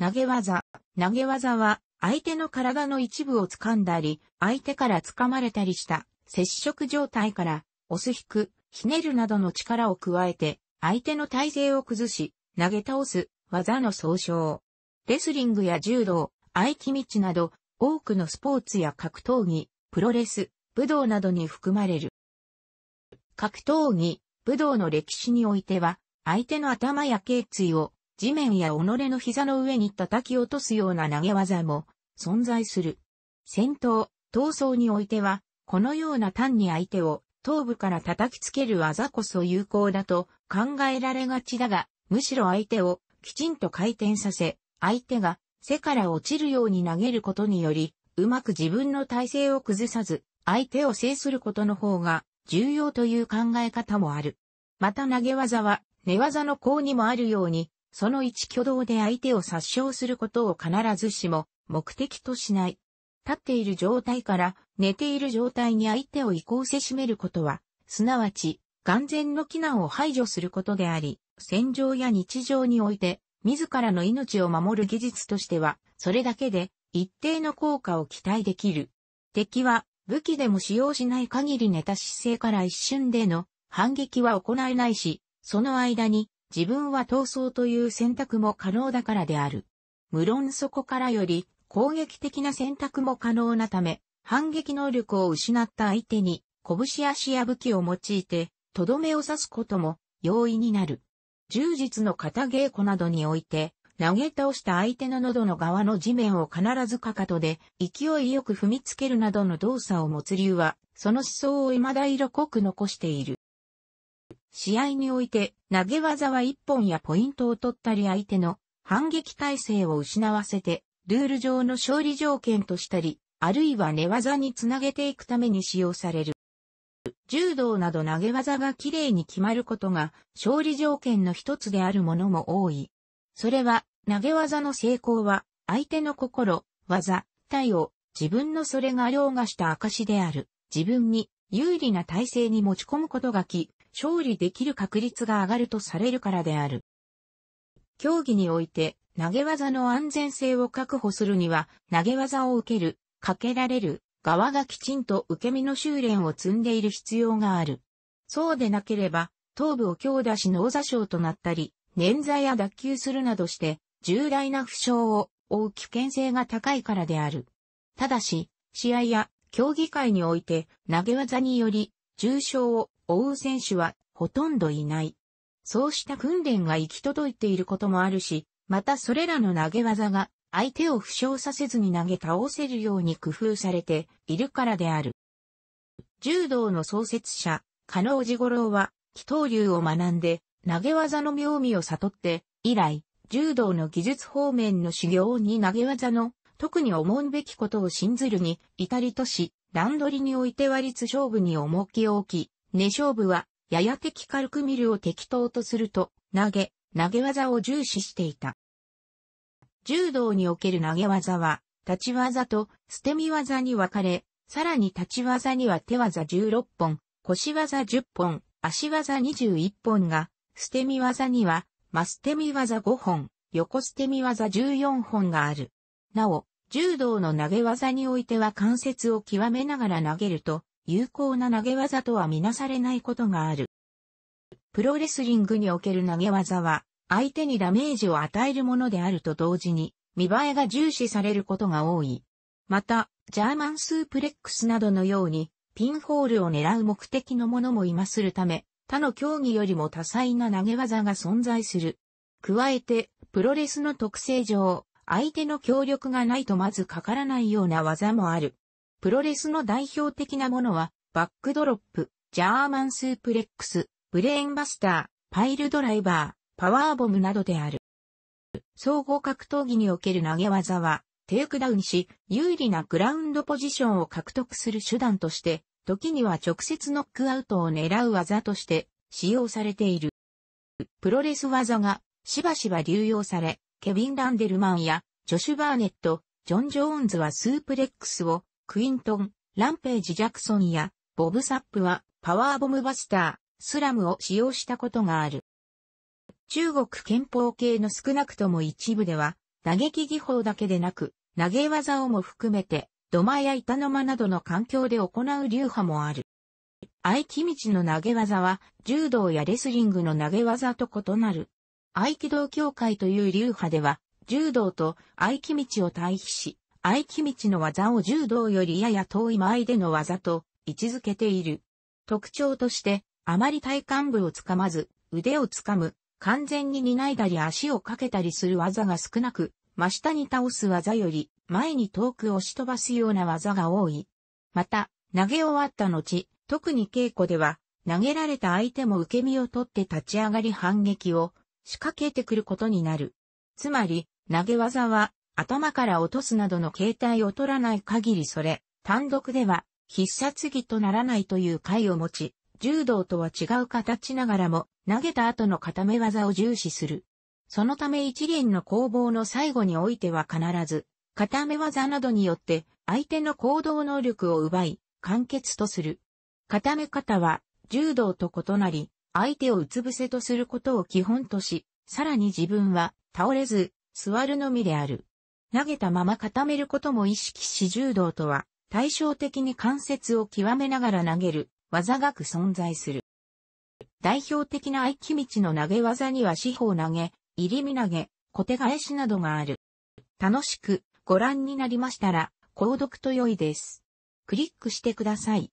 投げ技。投げ技は、相手の体の一部を掴んだり、相手から掴まれたりした、接触状態から、押す引く、ひねるなどの力を加えて、相手の体勢を崩し、投げ倒す、技の総称。レスリングや柔道、合気道など、多くのスポーツや格闘技、プロレス、武道などに含まれる。格闘技、武道の歴史においては、相手の頭や頸椎を地面や己の膝の上に叩き落とすような投げ技も存在する。戦闘、闘争においては、このような単に相手を頭部から叩きつける技こそ有効だと考えられがちだが、むしろ相手をきちんと回転させ、相手が背から落ちるように投げることにより、うまく自分の体勢を崩さず、相手を制することの方が重要という考え方もある。また投げ技は寝技の項にもあるように、その一挙動で相手を殺傷することを必ずしも目的としない。立っている状態から寝ている状態に相手を移行せしめることは、すなわち、眼前の機難を排除することであり、戦場や日常において、自らの命を守る技術としては、それだけで一定の効果を期待できる。敵は武器でも使用しない限り寝た姿勢から一瞬での反撃は行えないし、その間に自分は逃走という選択も可能だからである。無論そこからより、攻撃的な選択も可能なため、反撃能力を失った相手に、拳足や武器を用いて、とどめを刺すことも容易になる。柔術の肩稽古などにおいて、投げ倒した相手の喉の側の地面を必ずかかとで勢いよく踏みつけるなどの動作を持つ流は、その思想を未だ色濃く残している。試合において投げ技は一本やポイントを取ったり相手の反撃体制を失わせて、ルール上の勝利条件としたり、あるいは寝技につなげていくために使用される。柔道など投げ技が綺麗に決まることが勝利条件の一つであるものも多い。それは投げ技の成功は相手の心、技、体を自分のそれが凌駕した証である。自分に有利な体制に持ち込むことがき。勝利できる確率が上がるとされるからである。競技において、投げ技の安全性を確保するには、投げ技を受ける、かけられる、側がきちんと受け身の修練を積んでいる必要がある。そうでなければ、頭部を強打し脳座傷となったり、捻挫や脱臼するなどして、重大な負傷を負う危険性が高いからである。ただし、試合や競技会において、投げ技により、重傷を追う選手はほとんどいない。そうした訓練が行き届いていることもあるし、またそれらの投げ技が相手を負傷させずに投げ倒せるように工夫されているからである。柔道の創設者、加納治五郎は、祈祷流を学んで、投げ技の妙味を悟って、以来、柔道の技術方面の修行に投げ技の、特に思うべきことを信ずるに、至りとし、段取りにおいては立勝負に重きを置き、寝勝負は、やや的軽く見るを適当とすると、投げ、投げ技を重視していた。柔道における投げ技は、立ち技と捨て身技に分かれ、さらに立ち技には手技16本、腰技10本、足技21本が、捨て身技には、マステミ技5本、横捨て身技14本がある。なお、柔道の投げ技においては関節を極めながら投げると、有効な投げ技とはみなされないことがある。プロレスリングにおける投げ技は、相手にダメージを与えるものであると同時に、見栄えが重視されることが多い。また、ジャーマンスープレックスなどのように、ピンホールを狙う目的のものも今するため、他の競技よりも多彩な投げ技が存在する。加えて、プロレスの特性上、相手の協力がないとまずかからないような技もある。プロレスの代表的なものは、バックドロップ、ジャーマンスープレックス、ブレーンバスター、パイルドライバー、パワーボムなどである。総合格闘技における投げ技は、テイクダウンし、有利なグラウンドポジションを獲得する手段として、時には直接ノックアウトを狙う技として使用されている。プロレス技がしばしば流用され、ケビン・ランデルマンやジョシュ・バーネット、ジョン・ジョーンズはスープレックスをクイントン、ランページ・ジャクソンや、ボブ・サップは、パワーボムバスター、スラムを使用したことがある。中国憲法系の少なくとも一部では、打撃技法だけでなく、投げ技をも含めて、土間や板の間などの環境で行う流派もある。合気道の投げ技は、柔道やレスリングの投げ技と異なる。合気道協会という流派では、柔道と合気道を対比し、相木道の技を柔道よりやや遠い前での技と位置づけている。特徴として、あまり体幹部をつかまず、腕をつかむ、完全に担いだり足をかけたりする技が少なく、真下に倒す技より前に遠く押し飛ばすような技が多い。また、投げ終わった後、特に稽古では、投げられた相手も受け身を取って立ち上がり反撃を仕掛けてくることになる。つまり、投げ技は頭から落とすなどの形態を取らない限りそれ、単独では必殺技とならないという回を持ち、柔道とは違う形ながらも、投げた後の固め技を重視する。そのため一連の攻防の最後においては必ず、固め技などによって相手の行動能力を奪い、完結とする。固め方は、柔道と異なり、相手をうつ伏せとすることを基本とし、さらに自分は、倒れず、座るのみである。投げたまま固めることも意識し柔道とは、対照的に関節を極めながら投げる、技がく存在する。代表的な合気道の投げ技には四方投げ、入り身投げ、小手返しなどがある。楽しくご覧になりましたら、購読と良いです。クリックしてください。